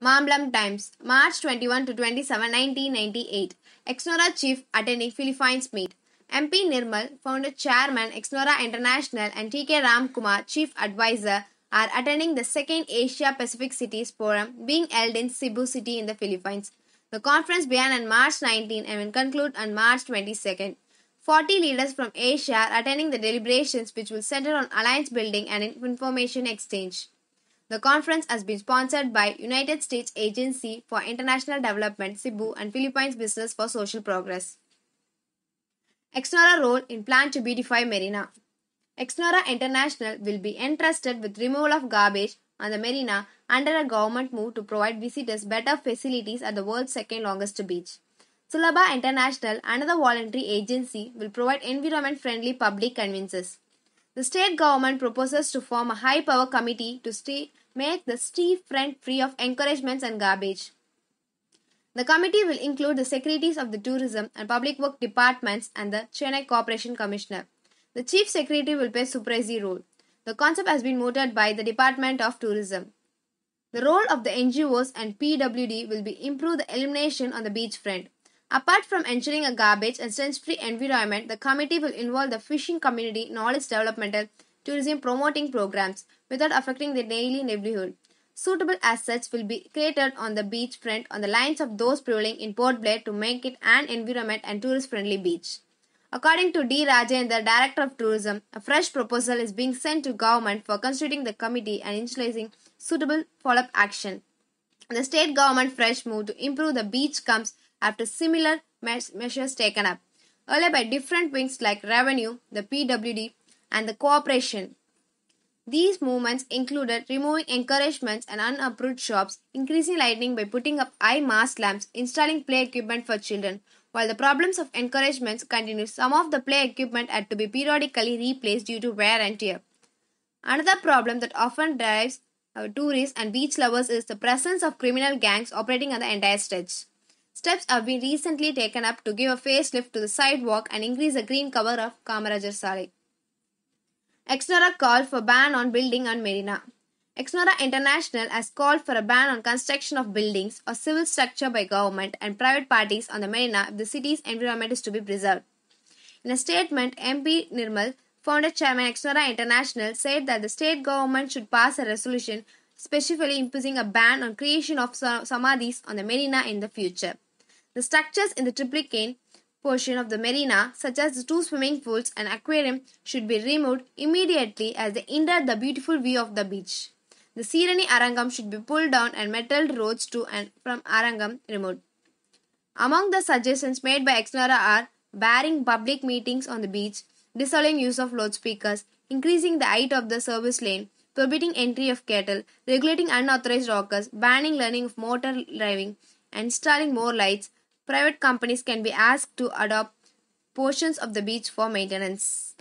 Mamblam Times, March 21 to 27, 1998. Exnora chief attending Philippines meet. MP Nirmal, founder chairman Exnora International and TK Ramkumar, chief advisor, are attending the second Asia Pacific Cities Forum being held in Cebu City in the Philippines. The conference began on March 19 and will conclude on March 22. 40 leaders from Asia are attending the deliberations which will center on alliance building and information exchange. The conference has been sponsored by United States Agency for International Development Cebu and Philippines Business for Social Progress. Exnora role in plan to beautify marina. Exnora International will be entrusted with removal of garbage on the marina under a government move to provide visitors better facilities at the world's second longest beach. Sulaba International, another voluntary agency, will provide environment friendly public conveniences. The state government proposes to form a high power committee to, stay, make the street front free of encouragements and garbage. The committee will include the secretaries of the tourism and public work departments and the Chennai Corporation Commissioner. The chief secretary will play supervisory role. The concept has been mooted by the Department of Tourism. The role of the NGOs and PWD will be improve the elimination on the beachfront. Apart from ensuring a garbage and sense-free environment, the committee will involve the fishing community, knowledge developmental, tourism promoting programs without affecting their daily livelihood. Suitable assets will be created on the beachfront on the lines of those prevailing in Port Blair to make it an environment and tourist friendly beach. According to D. Rajan, the Director of Tourism, a fresh proposal is being sent to government for constituting the committee and initializing suitable follow up action. The state government fresh move to improve the beach comes after similar measures taken up earlier by different wings like Revenue, the PWD, and the cooperation. These movements included removing encouragements and unapproved shops, increasing lighting by putting up high mask lamps, installing play equipment for children. While the problems of encouragements continued, some of the play equipment had to be periodically replaced due to wear and tear. Another problem that often drives our uh, tourists and beach lovers is the presence of criminal gangs operating on the entire stretch. Steps have been recently taken up to give a facelift to the sidewalk and increase the green cover of Kamarajar Saleh. Exnora called for ban on building on marina. Exnora International has called for a ban on construction of buildings or civil structure by government and private parties on the marina if the city's environment is to be preserved. In a statement, MP Nirmal, founder chairman Exnora International, said that the state government should pass a resolution specifically imposing a ban on creation of samadhis on the marina in the future. The structures in the Triplicane portion of the marina, such as the two swimming pools and aquarium, should be removed immediately as they hinder the beautiful view of the beach. The Sirani Arangam should be pulled down and metal roads to and from Arangam removed. Among the suggestions made by Explorer are barring public meetings on the beach, disallowing use of loudspeakers, increasing the height of the service lane, prohibiting entry of cattle, regulating unauthorized rockers, banning learning of motor driving, and installing more lights, private companies can be asked to adopt portions of the beach for maintenance.